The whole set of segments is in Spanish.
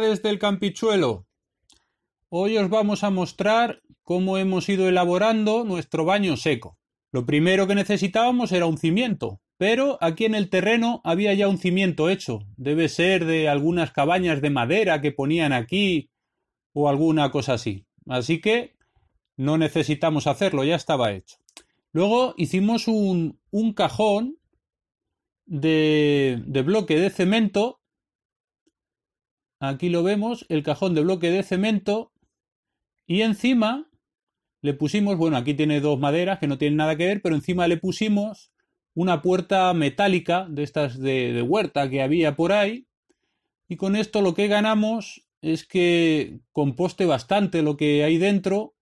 Desde el campichuelo. Hoy os vamos a mostrar cómo hemos ido elaborando nuestro baño seco. Lo primero que necesitábamos era un cimiento, pero aquí en el terreno había ya un cimiento hecho. Debe ser de algunas cabañas de madera que ponían aquí o alguna cosa así. Así que no necesitamos hacerlo, ya estaba hecho. Luego hicimos un, cajón de bloque de cemento aquí lo vemos, el cajón de bloque de cemento y encima le pusimos, bueno, aquí tiene dos maderas que no tienen nada que ver, pero encima le pusimos una puerta metálica de estas de, huerta que había por ahí y con esto lo que ganamos es que composte bastante lo que hay dentro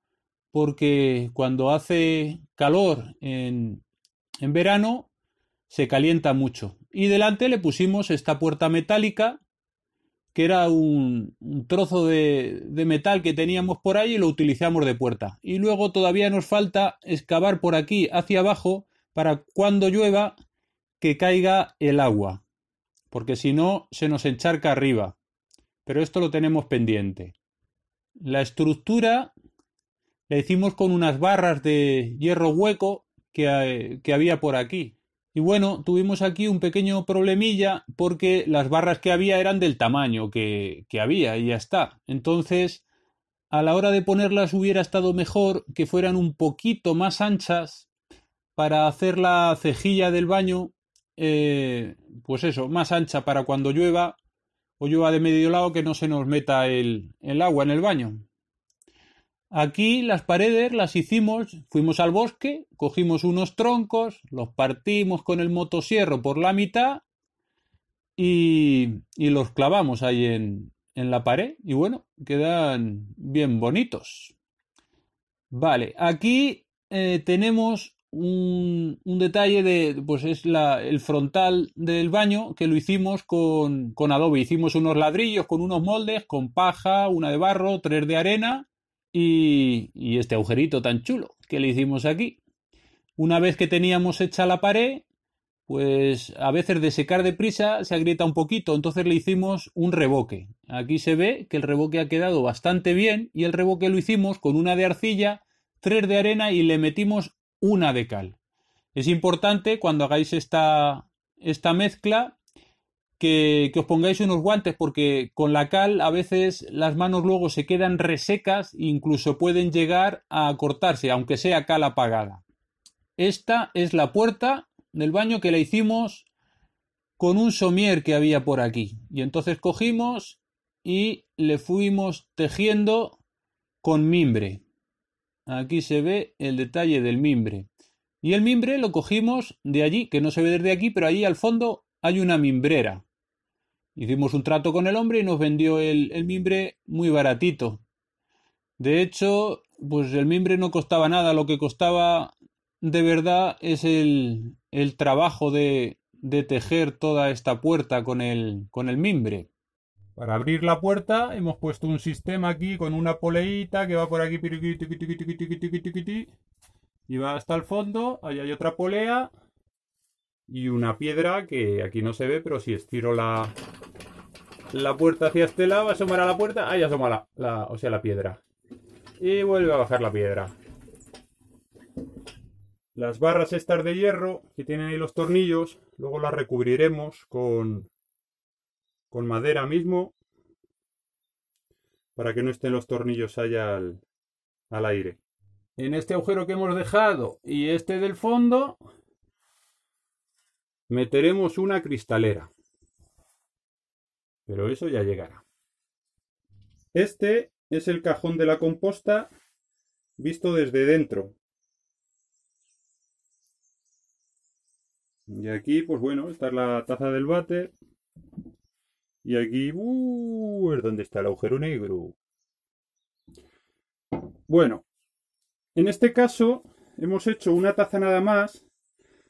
porque cuando hace calor en, en verano se calienta mucho. Y delante le pusimos esta puerta metálica que era un, trozo de, metal que teníamos por ahí y lo utilizamos de puerta. Y luego todavía nos falta excavar por aquí hacia abajo para cuando llueva que caiga el agua, porque si no se nos encharca arriba. Pero esto lo tenemos pendiente. La estructura la hicimos con unas barras de hierro hueco que eh, había por aquí. Y bueno, tuvimos aquí un pequeño problemilla porque las barras que había eran del tamaño que, había y ya está. Entonces, a la hora de ponerlas hubiera estado mejor que fueran un poquito más anchas para hacer la cejilla del baño, eh, pues eso, más ancha para cuando llueva o llueva de medio lado que no se nos meta el agua en el baño. Aquí las paredes las hicimos, fuimos al bosque, cogimos unos troncos, los partimos con el motosierro por la mitad y, los clavamos ahí en, la pared y bueno, quedan bien bonitos. Vale, aquí eh, tenemos un, detalle de, pues es el frontal del baño que lo hicimos con, con adobe. Hicimos unos ladrillos con unos moldes, con paja, una de barro, tres de arena y, este agujerito tan chulo que le hicimos aquí. Una vez que teníamos hecha la pared, pues a veces de secar deprisa se agrieta un poquito, entonces le hicimos un reboque. Aquí se ve que el reboque ha quedado bastante bien y el reboque lo hicimos con una de arcilla, tres de arena y le metimos una de cal. Es importante cuando hagáis esta mezcla que, os pongáis unos guantes porque con la cal a veces las manos luego se quedan resecas e incluso pueden llegar a cortarse, aunque sea cal apagada. Esta es la puerta del baño que la hicimos con un somier que había por aquí. Y entonces cogimos y le fuimos tejiendo con mimbre. Aquí se ve el detalle del mimbre. Y el mimbre lo cogimos de allí, que no se ve desde aquí, pero allí al fondo hay una mimbrera. Hicimos un trato con el hombre y nos vendió el, mimbre muy baratito. De hecho, pues el mimbre no costaba nada, lo que costaba de verdad es el, trabajo de, tejer toda esta puerta con el, con el mimbre. Para abrir la puerta hemos puesto un sistema aquí con una poleita que va por aquí y va hasta el fondo. Ahí hay otra polea y una piedra que aquí no se ve, pero si estiro la, la puerta hacia este lado, asomará la puerta, ahí asoma la, o sea, la piedra. Y vuelve a bajar la piedra. Las barras estas de hierro que tienen ahí los tornillos, luego las recubriremos con, con madera mismo para que no estén los tornillos allá al, al aire. En este agujero que hemos dejado y este del fondo meteremos una cristalera. Pero eso ya llegará. Este es el cajón de la composta visto desde dentro. Y aquí, pues bueno, está la taza del váter. Y aquí, uh, es donde está el agujero negro. Bueno, en este caso hemos hecho una taza nada más,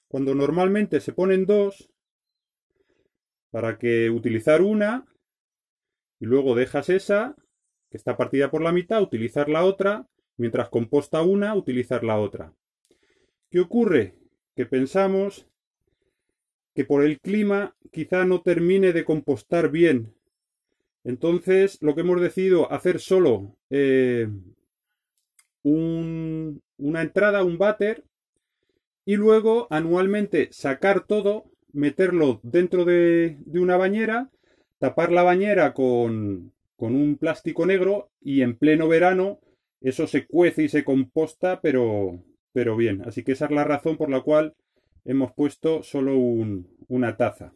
cuando normalmente se ponen dos, para que utilizar una y luego dejas esa, que está partida por la mitad, utilizar la otra, mientras composta una, utilizar la otra. ¿Qué ocurre? Que pensamos que por el clima quizá no termine de compostar bien. Entonces, lo que hemos decidido hacer solo eh, una entrada, un váter, y luego anualmente sacar todo meterlo dentro de, una bañera, tapar la bañera con, con un plástico negro y en pleno verano eso se cuece y se composta, pero, pero bien. Así que esa es la razón por la cual hemos puesto solo un, una taza.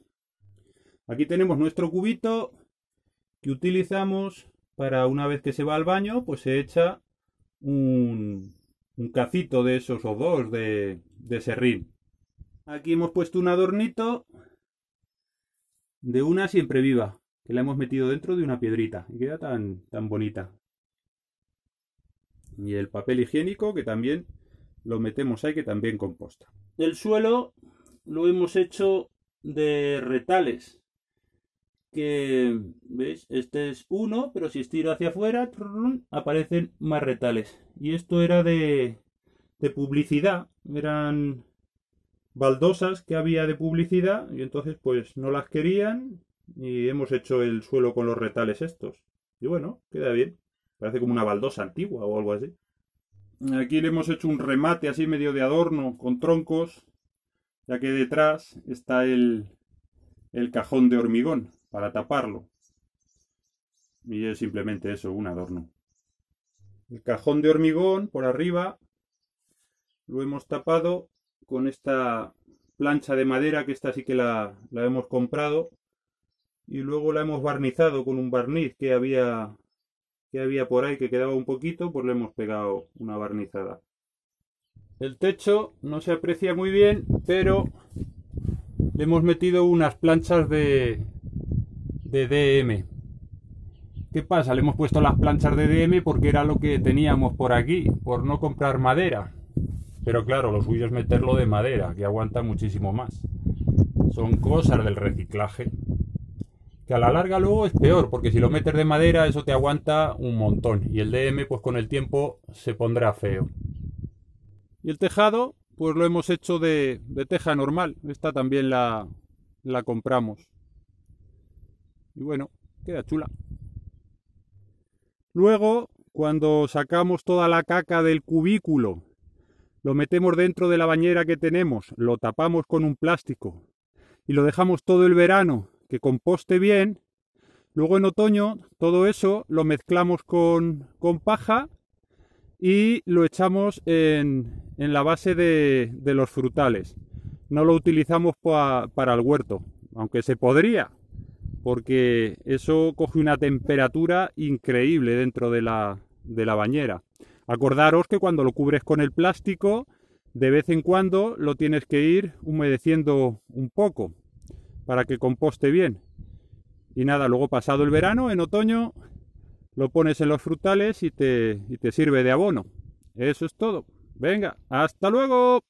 Aquí tenemos nuestro cubito que utilizamos para una vez que se va al baño, pues se echa un, un cacito de esos o dos de, de serrín. Aquí hemos puesto un adornito de una siempre viva, que la hemos metido dentro de una piedrita y queda tan, tan bonita. Y el papel higiénico que también lo metemos ahí, que también composta. El suelo lo hemos hecho de retales. Que, ¿veis? Este es uno, pero si estiro hacia afuera, aparecen más retales. Y esto era de, de publicidad. Eran baldosas que había de publicidad y entonces pues no las querían y hemos hecho el suelo con los retales estos. Y bueno, queda bien. Parece como una baldosa antigua o algo así. Aquí le hemos hecho un remate así medio de adorno con troncos, ya que detrás está el, el cajón de hormigón para taparlo. Y es simplemente eso, un adorno. El cajón de hormigón por arriba lo hemos tapado con esta plancha de madera, que esta sí que la, hemos comprado, y luego la hemos barnizado con un barniz que había, que había por ahí, que quedaba un poquito, pues le hemos pegado una barnizada. El techo no se aprecia muy bien, pero le hemos metido unas planchas de, de DM. ¿Qué pasa? Le hemos puesto las planchas de DM porque era lo que teníamos por aquí, por no comprar madera. Pero claro, lo suyo es meterlo de madera, que aguanta muchísimo más. Son cosas del reciclaje. Que a la larga luego es peor, porque si lo metes de madera eso te aguanta un montón. Y el DM pues con el tiempo se pondrá feo. Y el tejado pues lo hemos hecho de, de teja normal. Esta también la, la compramos. Y bueno, queda chula. Luego, cuando sacamos toda la caca del cubículo lo metemos dentro de la bañera que tenemos, lo tapamos con un plástico y lo dejamos todo el verano que composte bien. Luego en otoño todo eso lo mezclamos con, paja y lo echamos en, la base de, los frutales. No lo utilizamos para el huerto, aunque se podría, porque eso coge una temperatura increíble dentro de la, de la bañera. Acordaros que cuando lo cubres con el plástico, de vez en cuando lo tienes que ir humedeciendo un poco para que composte bien. Y nada, luego pasado el verano, en otoño, lo pones en los frutales y te, y te sirve de abono. Eso es todo. Venga, hasta luego.